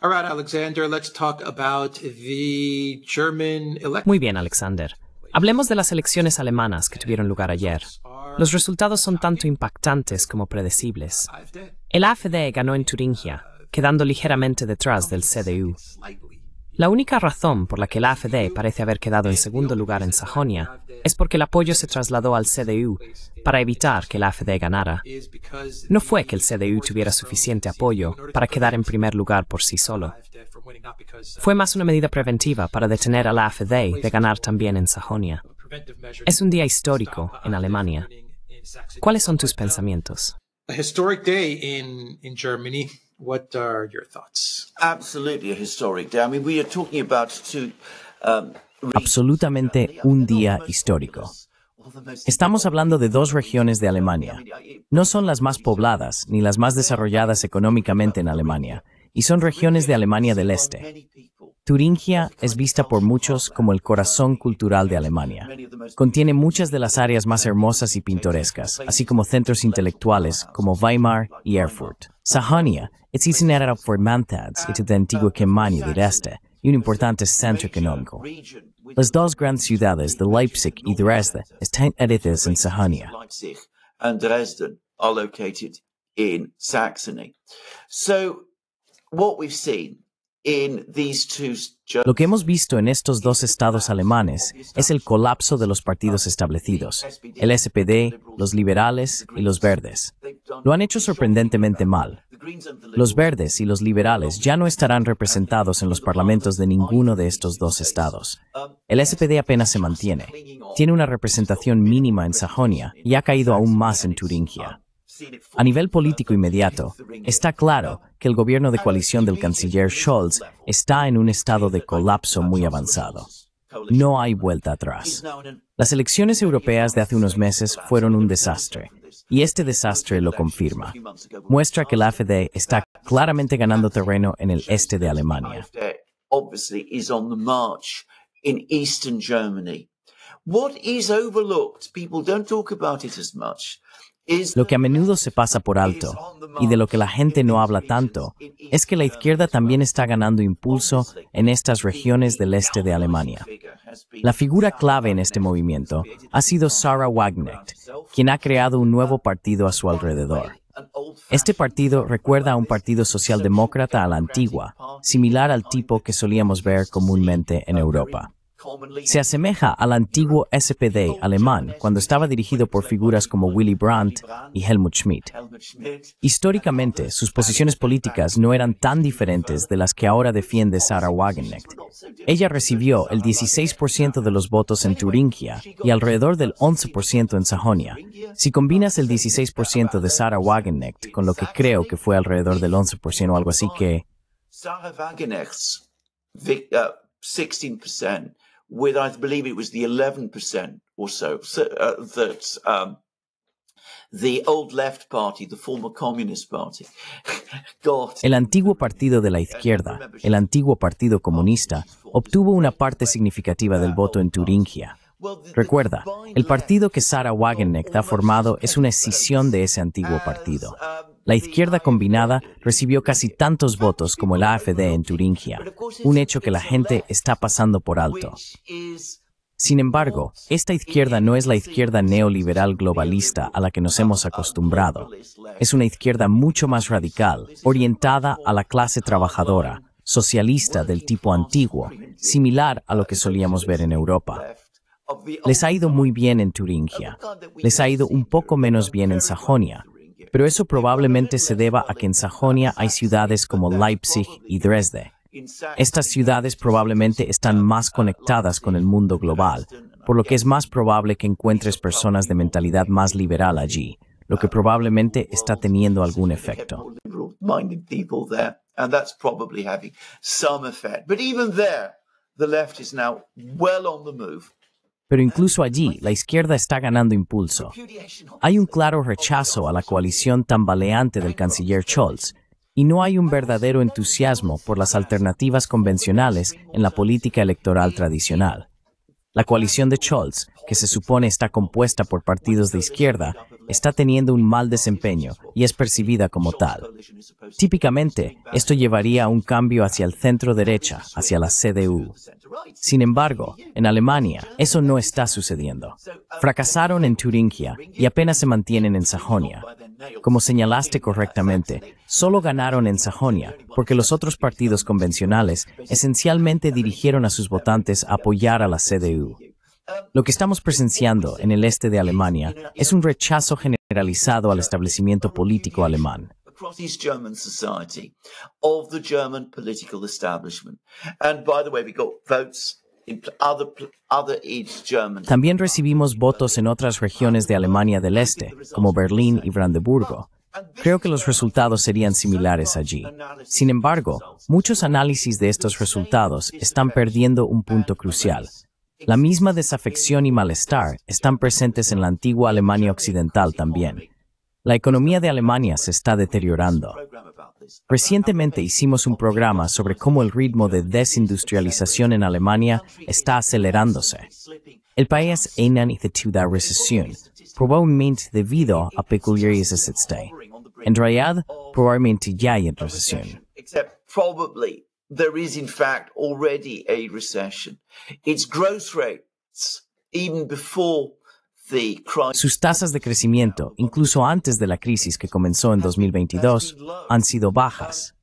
Alexander, Muy bien, Alexander. Hablemos de las elecciones alemanas que tuvieron lugar ayer. Los resultados son tanto impactantes como predecibles. El AfD ganó en Turingia, quedando ligeramente detrás del CDU. La única razón por la que el AfD parece haber quedado en segundo lugar en Sajonia es porque el apoyo se trasladó al CDU para evitar que la AfD ganara. No fue que el CDU tuviera suficiente apoyo para quedar en primer lugar por sí solo. Fue más una medida preventiva para detener a la AfD de ganar también en Sajonia. Es un día histórico en Alemania. ¿Cuáles son tus pensamientos? Absolutely historic day. I mean, um, absolutamente un día histórico. Estamos hablando de dos regiones de Alemania. No son las más pobladas ni las más desarrolladas económicamente en Alemania, y son regiones de Alemania del Este. Turingia es vista por muchos como el corazón cultural de Alemania. Contiene muchas de las áreas más hermosas y pintorescas, así como centros intelectuales como Weimar y Erfurt. Sajonia es por y de antiguo del Este, y un importante centro económico. Las dos grandes ciudades de Leipzig y Dresde están editadas en Sajonia. Lo que hemos visto en estos dos estados alemanes es el colapso de los partidos establecidos, el SPD, los liberales y los verdes. Lo han hecho sorprendentemente mal. Los verdes y los liberales ya no estarán representados en los parlamentos de ninguno de estos dos estados. El SPD apenas se mantiene. Tiene una representación mínima en Sajonia y ha caído aún más en Turingia. A nivel político inmediato, está claro que el gobierno de coalición del canciller Scholz está en un estado de colapso muy avanzado. No hay vuelta atrás. Las elecciones europeas de hace unos meses fueron un desastre y este desastre lo confirma. Muestra que la AfD está claramente ganando terreno en el este de Alemania. What is overlooked, people don't talk about it as much, lo que a menudo se pasa por alto y de lo que la gente no habla tanto es que la izquierda también está ganando impulso en estas regiones del este de Alemania. La figura clave en este movimiento ha sido Sarah Wagner, quien ha creado un nuevo partido a su alrededor. Este partido recuerda a un partido socialdemócrata a la antigua, similar al tipo que solíamos ver comúnmente en Europa. Se asemeja al antiguo SPD alemán cuando estaba dirigido por figuras como Willy Brandt y Helmut Schmidt. Históricamente, sus posiciones políticas no eran tan diferentes de las que ahora defiende Sarah Wagenknecht. Ella recibió el 16% de los votos en Turingia y alrededor del 11% en Sajonia. Si combinas el 16% de Sarah Wagenknecht con lo que creo que fue alrededor del 11% o algo así que... El antiguo partido de la izquierda, el antiguo partido comunista, obtuvo una parte significativa del uh, voto en Turingia. Recuerda, el partido que Sarah Wagenknecht ha formado es una escisión de ese antiguo partido. Uh, la izquierda combinada recibió casi tantos votos como el AFD en Turingia, un hecho que la gente está pasando por alto. Sin embargo, esta izquierda no es la izquierda neoliberal globalista a la que nos hemos acostumbrado. Es una izquierda mucho más radical, orientada a la clase trabajadora, socialista del tipo antiguo, similar a lo que solíamos ver en Europa. Les ha ido muy bien en Turingia, les ha ido un poco menos bien en Sajonia, pero eso probablemente se deba a que en Sajonia hay ciudades como Leipzig y Dresde. Estas ciudades probablemente están más conectadas con el mundo global, por lo que es más probable que encuentres personas de mentalidad más liberal allí, lo que probablemente está teniendo algún efecto. Pero incluso allí, la izquierda está ganando impulso. Hay un claro rechazo a la coalición tambaleante del canciller Scholz, y no hay un verdadero entusiasmo por las alternativas convencionales en la política electoral tradicional. La coalición de Scholz, que se supone está compuesta por partidos de izquierda, está teniendo un mal desempeño y es percibida como tal. Típicamente, esto llevaría a un cambio hacia el centro derecha, hacia la CDU. Sin embargo, en Alemania, eso no está sucediendo. Fracasaron en Turingia y apenas se mantienen en Sajonia. Como señalaste correctamente, solo ganaron en Sajonia porque los otros partidos convencionales esencialmente dirigieron a sus votantes a apoyar a la CDU. Lo que estamos presenciando en el este de Alemania es un rechazo generalizado al establecimiento político alemán. También recibimos votos en otras regiones de Alemania del Este, como Berlín y Brandeburgo. Creo que los resultados serían similares allí. Sin embargo, muchos análisis de estos resultados están perdiendo un punto crucial, la misma desafección y malestar están presentes en la antigua Alemania Occidental también. La economía de Alemania se está deteriorando. Recientemente hicimos un programa sobre cómo el ritmo de desindustrialización en Alemania está acelerándose. El país en en recesión, probablemente debido a peculiaridades de este. En realidad, probablemente ya hay recesión. Sus tasas de crecimiento, incluso antes de la crisis que comenzó en 2022, han sido bajas.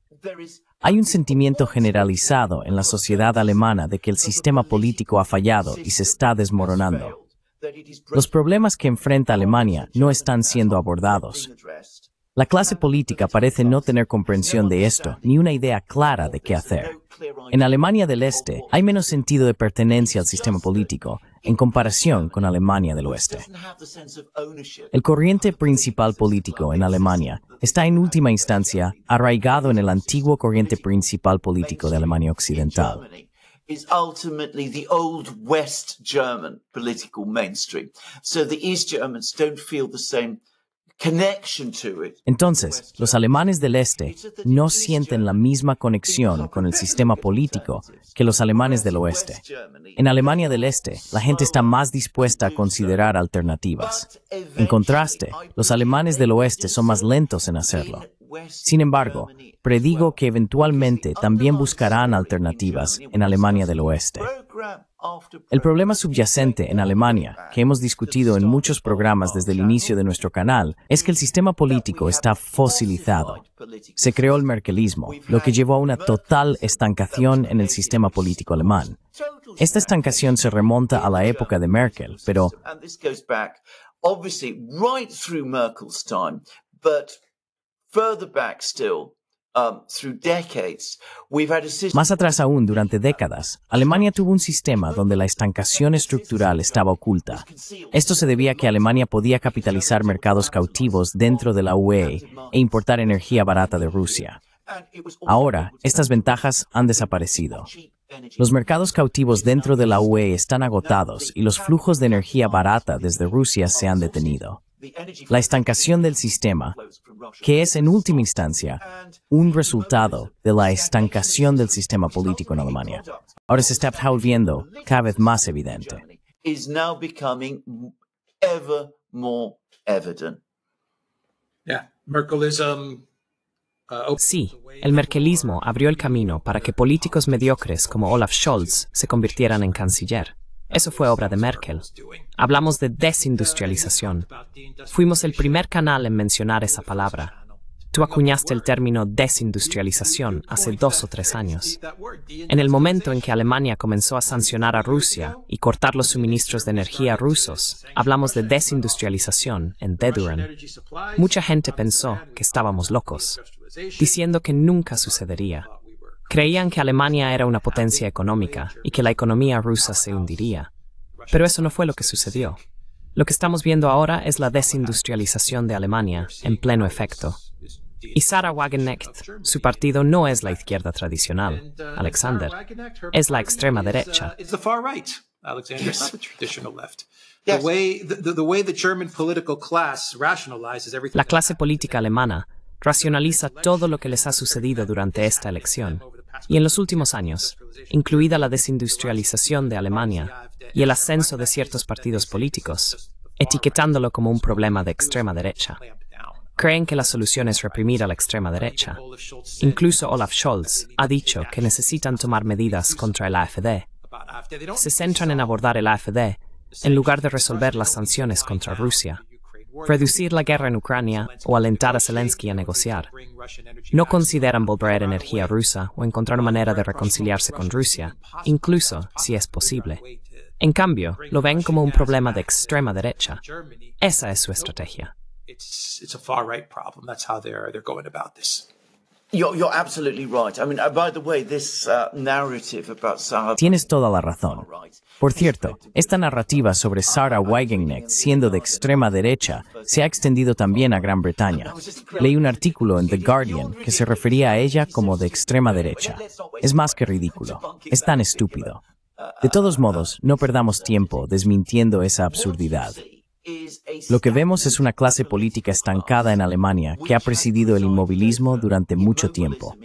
Hay un sentimiento generalizado en la sociedad alemana de que el sistema político ha fallado y se está desmoronando. Los problemas que enfrenta Alemania no están siendo abordados. La clase política parece no tener comprensión de esto, ni una idea clara de qué hacer. En Alemania del Este hay menos sentido de pertenencia al sistema político en comparación con Alemania del Oeste. El corriente principal político en Alemania está en última instancia arraigado en el antiguo corriente principal político de Alemania Occidental. So the East Germans don't feel the same entonces, los alemanes del este no sienten la misma conexión con el sistema político que los alemanes del oeste. En Alemania del Este, la gente está más dispuesta a considerar alternativas. En contraste, los alemanes del oeste son más lentos en hacerlo. Sin embargo, predigo que eventualmente también buscarán alternativas en Alemania del Oeste. El problema subyacente en Alemania, que hemos discutido en muchos programas desde el inicio de nuestro canal, es que el sistema político está fosilizado. Se creó el merkelismo, lo que llevó a una total estancación en el sistema político alemán. Esta estancación se remonta a la época de Merkel, pero Um, Más atrás aún, durante décadas, Alemania tuvo un sistema donde la estancación estructural estaba oculta. Esto se debía a que Alemania podía capitalizar mercados cautivos dentro de la UE e importar energía barata de Rusia. Ahora, estas ventajas han desaparecido. Los mercados cautivos dentro de la UE están agotados y los flujos de energía barata desde Rusia se han detenido la estancación del sistema, que es en última instancia un resultado de la estancación del sistema político en Alemania. Ahora se está volviendo cada vez más evidente. Uh, sí, el merkelismo abrió el camino para que políticos mediocres como Olaf Scholz se convirtieran en canciller. Eso fue obra de Merkel. Hablamos de desindustrialización. Fuimos el primer canal en mencionar esa palabra. Tú acuñaste el término desindustrialización hace dos o tres años. En el momento en que Alemania comenzó a sancionar a Rusia y cortar los suministros de energía rusos, hablamos de desindustrialización en Deduran. Mucha gente pensó que estábamos locos, diciendo que nunca sucedería. Creían que Alemania era una potencia económica y que la economía rusa se hundiría. Pero eso no fue lo que sucedió. Lo que estamos viendo ahora es la desindustrialización de Alemania en pleno efecto. Y Sarah Wagenknecht, su partido no es la izquierda tradicional, Alexander, es la extrema derecha. Uh, uh, la clase política alemana racionaliza todo lo que les ha sucedido durante esta elección y en los últimos años, incluida la desindustrialización de Alemania y el ascenso de ciertos partidos políticos, etiquetándolo como un problema de extrema derecha. Creen que la solución es reprimir a la extrema derecha. Incluso Olaf Scholz ha dicho que necesitan tomar medidas contra el AFD. Se centran en abordar el AFD en lugar de resolver las sanciones contra Rusia reducir la guerra en Ucrania o alentar a Zelensky a negociar. No consideran volver a energía rusa o encontrar una manera de reconciliarse con Rusia, incluso si es posible. En cambio, lo ven como un problema de extrema derecha. Esa es su estrategia. Tienes toda la razón. Por cierto, esta narrativa sobre Sarah Wagenknecht siendo de extrema derecha se ha extendido también a Gran Bretaña. Leí un artículo en The Guardian que se refería a ella como de extrema derecha. Es más que ridículo. Es tan estúpido. De todos modos, no perdamos tiempo desmintiendo esa absurdidad. Lo que vemos es una clase política estancada en Alemania que ha presidido el inmovilismo durante mucho tiempo.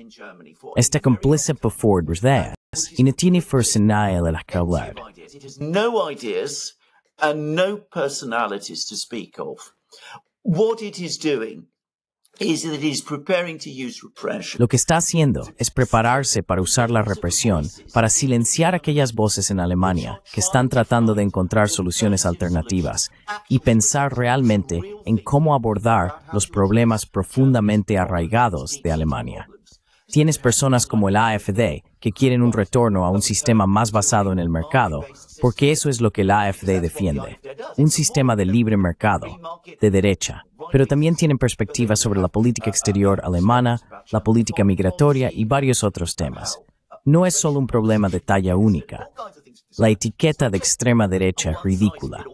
Está complicit Ford was there y no tiene personalidad de la que hablar. No ideas and no personalities to speak of. What it is doing lo que está haciendo es prepararse para usar la represión para silenciar aquellas voces en Alemania que están tratando de encontrar soluciones alternativas y pensar realmente en cómo abordar los problemas profundamente arraigados de Alemania. Tienes personas como el AFD que quieren un retorno a un sistema más basado en el mercado, porque eso es lo que la AFD defiende, un sistema de libre mercado, de derecha, pero también tienen perspectivas sobre la política exterior alemana, la política migratoria y varios otros temas. No es solo un problema de talla única. La etiqueta de extrema derecha ridícula.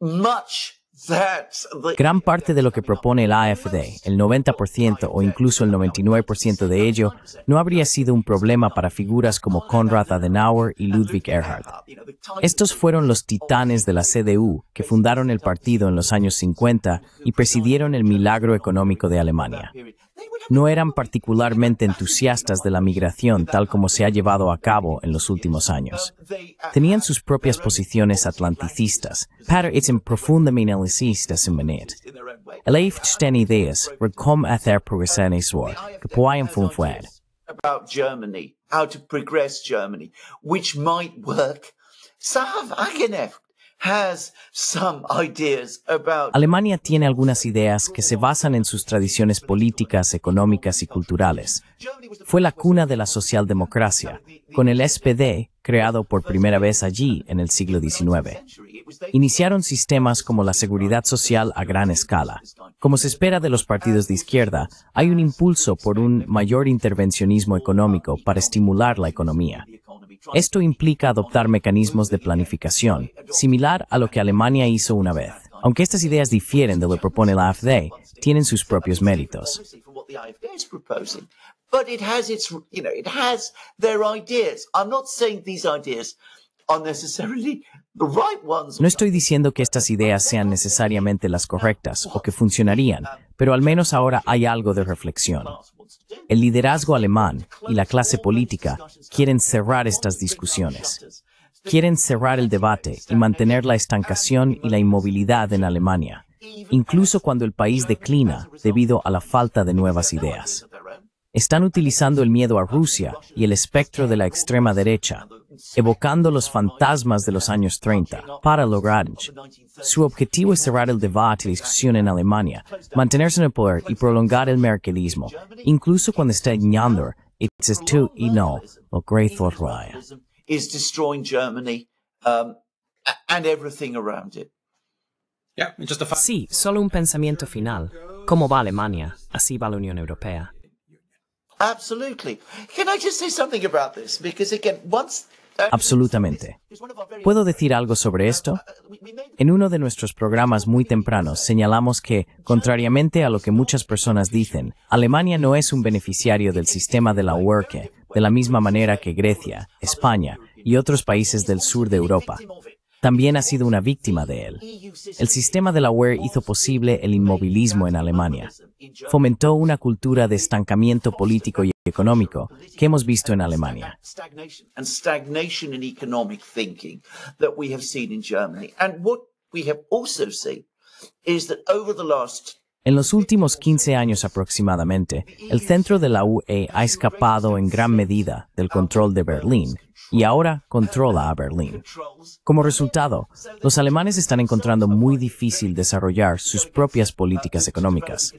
much Gran parte de lo que propone el AFD, el 90% o incluso el 99% de ello, no habría sido un problema para figuras como Konrad Adenauer y Ludwig Erhard. Estos fueron los titanes de la CDU que fundaron el partido en los años 50 y presidieron el milagro económico de Alemania no eran particularmente entusiastas de la migración tal como se ha llevado a cabo en los últimos años. Tenían sus propias posiciones atlanticistas, pero eran profundamente analicistas manera. El tenían ideas sobre cómo hacer progresar en Israel, que pueden funcionar. About Germany, how to progress Germany, which might work. Sav Alemania tiene algunas ideas que se basan en sus tradiciones políticas, económicas y culturales. Fue la cuna de la socialdemocracia, con el SPD creado por primera vez allí en el siglo XIX. Iniciaron sistemas como la seguridad social a gran escala. Como se espera de los partidos de izquierda, hay un impulso por un mayor intervencionismo económico para estimular la economía. Esto implica adoptar mecanismos de planificación, similar a lo que Alemania hizo una vez. Aunque estas ideas difieren de lo que propone la AfD, tienen sus propios méritos. no estoy diciendo que estas ideas sean necesariamente las correctas o que funcionarían, pero al menos ahora hay algo de reflexión. El liderazgo alemán y la clase política quieren cerrar estas discusiones. Quieren cerrar el debate y mantener la estancación y la inmovilidad en Alemania, incluso cuando el país declina debido a la falta de nuevas ideas. Están utilizando el miedo a Rusia y el espectro de la extrema derecha evocando los fantasmas de los años 30 para lograr su objetivo es cerrar el debate y la discusión en Alemania, mantenerse en el poder y prolongar el merkelismo, incluso cuando está Yandor, It's a two y no, lo cree Is destroying Germany um, and everything around it. sí, solo un pensamiento final. ¿Cómo va Alemania? Así va la Unión Europea. Absolutely. Can I just say something about this? Because again, once Absolutamente. ¿Puedo decir algo sobre esto? En uno de nuestros programas muy tempranos señalamos que, contrariamente a lo que muchas personas dicen, Alemania no es un beneficiario del sistema de la WORK, e, de la misma manera que Grecia, España y otros países del sur de Europa también ha sido una víctima de él. El sistema de la Wehr hizo posible el inmovilismo en Alemania. Fomentó una cultura de estancamiento político y económico que hemos visto en Alemania. En los últimos 15 años aproximadamente, el centro de la UE ha escapado en gran medida del control de Berlín y ahora controla a Berlín. Como resultado, los alemanes están encontrando muy difícil desarrollar sus propias políticas económicas.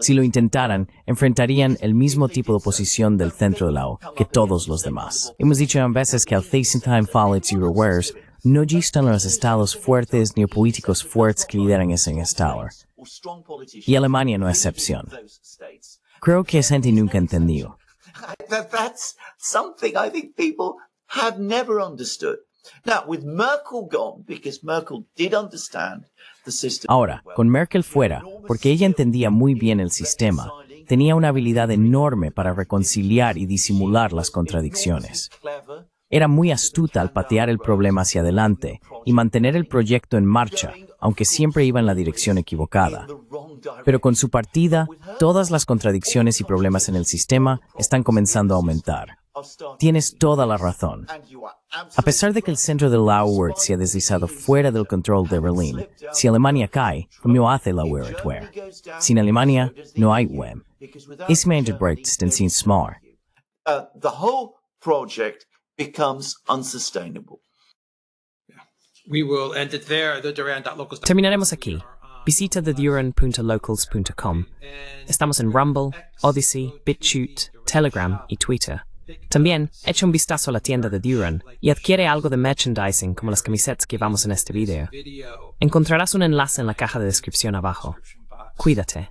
Si lo intentaran, enfrentarían el mismo tipo de oposición del centro de la UE que todos los demás. Hemos dicho en veces que al Time your Eurowares no existen los estados fuertes ni políticos fuertes que lideran ese estado. Y Alemania no es excepción. Creo que gente nunca entendió. Ahora, con Merkel fuera, porque ella entendía muy bien el sistema, tenía una habilidad enorme para reconciliar y disimular las contradicciones. Era muy astuta al patear el problema hacia adelante y mantener el proyecto en marcha, aunque siempre iba en la dirección equivocada. Pero con su partida, todas las contradicciones y problemas en el sistema están comenzando a aumentar. Tienes toda la razón. A pesar de que el centro de world se ha deslizado fuera del control de Berlín, si Alemania cae, no hace la Lauerware. Sin Alemania, no hay web becomes unsustainable. Terminaremos aquí. Visita theduran.locals.com. Estamos en Rumble, Odyssey, BitChute, Telegram y Twitter. También echa un vistazo a la tienda de Duran y adquiere algo de merchandising como las camisetas que llevamos en este video. Encontrarás un enlace en la caja de descripción abajo. Cuídate.